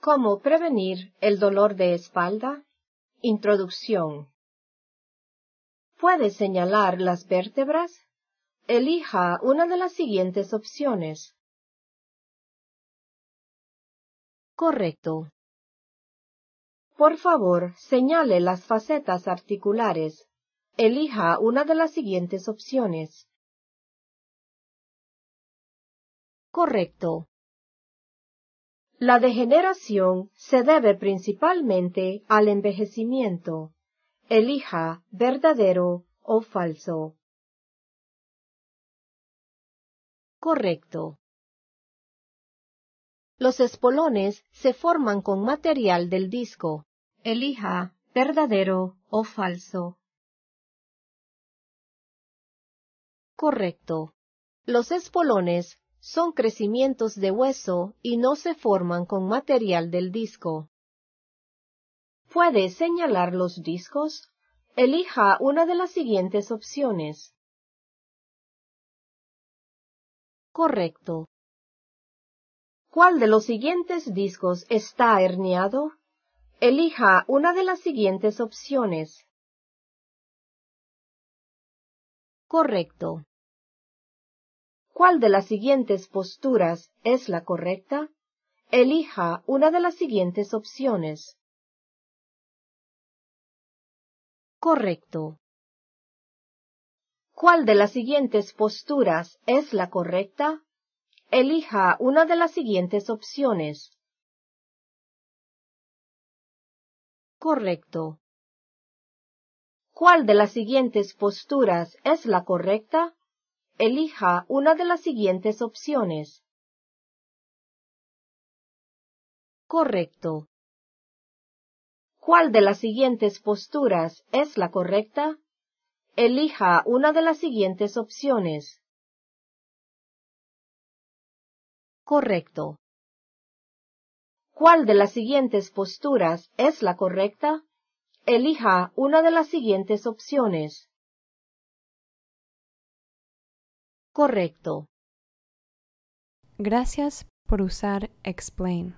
¿Cómo prevenir el dolor de espalda? Introducción. ¿Puede señalar las vértebras? Elija una de las siguientes opciones. Correcto. Por favor, señale las facetas articulares. Elija una de las siguientes opciones. correcto. La degeneración se debe principalmente al envejecimiento. Elija verdadero o falso. Correcto. Los espolones se forman con material del disco. Elija verdadero o falso. Correcto. Los espolones son crecimientos de hueso y no se forman con material del disco. ¿Puede señalar los discos? Elija una de las siguientes opciones. Correcto. ¿Cuál de los siguientes discos está herniado? Elija una de las siguientes opciones. Correcto cuál de las siguientes posturas es la correcta, elija una de las siguientes opciones. Correcto. ¿Cuál de las siguientes posturas es la correcta? Elija una de las siguientes opciones. Correcto. ¿Cuál de las siguientes posturas es la correcta? elija una de las siguientes opciones. Correcto. ¿Cuál de las siguientes posturas es la correcta? Elija una de las siguientes opciones. Correcto. ¿Cuál de las siguientes posturas es la correcta? Elija una de las siguientes opciones. Correcto. Gracias por usar Explain.